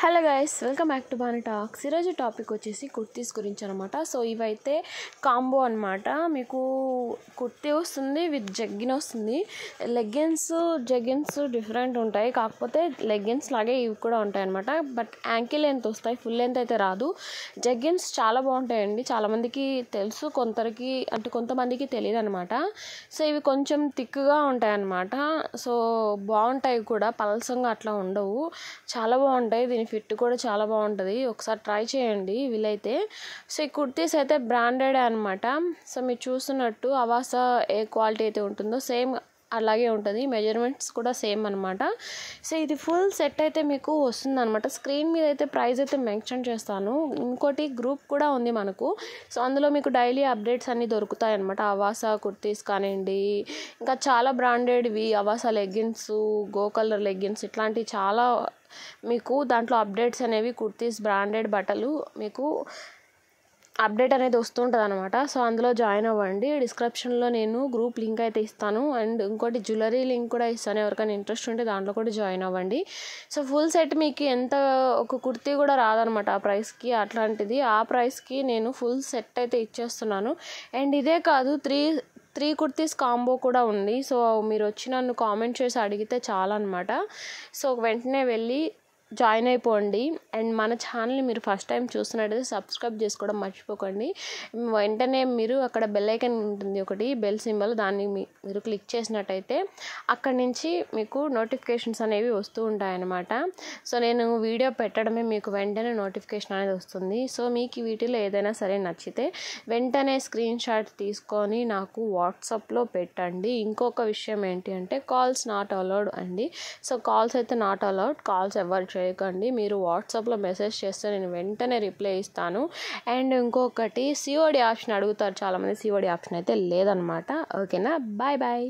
hello guys welcome back to Baani talks ఈరోజు topic వచ్చేసి కుర్తీస్ గురించి అనమాట సో ఇవైతే కాంబో అనమాట మీకు కుర్తీ వస్తుంది విత్ జగ్గిన్ వస్తుంది లెగ్గిన్స్ జగ్గిన్స్ డిఫరెంట్ ఉంటాయి కాకపోతే లెగ్గిన్స్ లాగే ఇవి కూడా ఉంటాయి అనమాట బట్ యాంకిల్ లెంత్ వస్తాయి ఫుల్ లెంత్ అయితే రాదు జగ్గిన్స్ చాలా బాగుంటాయండి చాలామందికి తెలుసు కొంతకి అంటే కొంతమందికి తెలియదు అనమాట సో ఇవి కొంచెం థిక్గా ఉంటాయి అనమాట సో బాగుంటాయి కూడా పలసంగా అట్లా ఉండవు చాలా బాగుంటాయి దీని ఫిట్ కూడా చాలా బాగుంటుంది ఒకసారి ట్రై చేయండి వీలైతే సో ఈ కుర్తీస్ అయితే బ్రాండెడ్ అనమాట సో మీరు చూస్తున్నట్టు అవాస ఏ క్వాలిటీ అయితే ఉంటుందో సేమ్ అలాగే ఉంటుంది మెజర్మెంట్స్ కూడా సేమ్ అనమాట సో ఇది ఫుల్ సెట్ అయితే మీకు వస్తుంది అనమాట స్క్రీన్ మీద అయితే ప్రైస్ అయితే మెన్షన్ చేస్తాను ఇంకోటి గ్రూప్ కూడా ఉంది మనకు సో అందులో మీకు డైలీ అప్డేట్స్ అన్నీ దొరుకుతాయి అనమాట అవాసా కుర్తీస్ కానివ్వండి ఇంకా చాలా బ్రాండెడ్వి అవాసా లెగ్గిన్స్ గో కలర్ లెగ్గిన్స్ ఇట్లాంటి చాలా మీకు దాంట్లో అప్డేట్స్ అనేవి కుర్తీస్ బ్రాండెడ్ బట్టలు మీకు అప్డేట్ అనేది వస్తుంటుంది అనమాట సో అందులో జాయిన్ అవ్వండి డిస్క్రిప్షన్లో నేను గ్రూప్ లింక్ అయితే ఇస్తాను అండ్ ఇంకోటి జ్యువెలరీ లింక్ కూడా ఇస్తాను ఎవరికైనా ఇంట్రెస్ట్ ఉంటే దాంట్లో కూడా జాయిన్ అవ్వండి సో ఫుల్ సెట్ మీకు ఎంత ఒక కుర్తీ కూడా రాదనమాట ఆ ప్రైస్కి అట్లాంటిది ఆ ప్రైస్కి నేను ఫుల్ సెట్ అయితే ఇచ్చేస్తున్నాను అండ్ ఇదే కాదు త్రీ త్రీ కుర్తీస్ కాంబో కూడా ఉంది సో మీరు వచ్చి నన్ను కామెంట్ చేసి అడిగితే చాలా అనమాట సో వెంటనే వెళ్ళి జాయిన్ అయిపోండి అండ్ మన ఛానల్ని మీరు ఫస్ట్ టైం చూస్తున్నట్టయితే సబ్స్క్రైబ్ చేసుకోవడం మర్చిపోకండి వెంటనే మీరు అక్కడ బెల్ ఐకన్ ఉంటుంది ఒకటి బెల్ సింబల్ దాన్ని మీరు క్లిక్ చేసినట్టయితే అక్కడ నుంచి మీకు నోటిఫికేషన్స్ అనేవి వస్తూ ఉంటాయన్నమాట సో నేను వీడియో పెట్టడమే మీకు వెంటనే నోటిఫికేషన్ అనేది వస్తుంది సో మీకు వీటిలో ఏదైనా సరే నచ్చితే వెంటనే స్క్రీన్ షాట్ తీసుకొని నాకు వాట్సాప్లో పెట్టండి ఇంకొక విషయం ఏంటి అంటే కాల్స్ నాట్ అలౌడ్ అండి సో కాల్స్ అయితే నాట్ అలౌడ్ కాల్స్ ఎవరు చేయకండి మీరు వాట్సాప్లో మెసేజ్ చేస్తే నేను వెంటనే రిప్లై ఇస్తాను అండ్ ఇంకొకటి సిఓడి ఆప్షన్ అడుగుతారు చాలామంది సిఓడి ఆప్షన్ అయితే లేదనమాట ఓకేనా బాయ్ బాయ్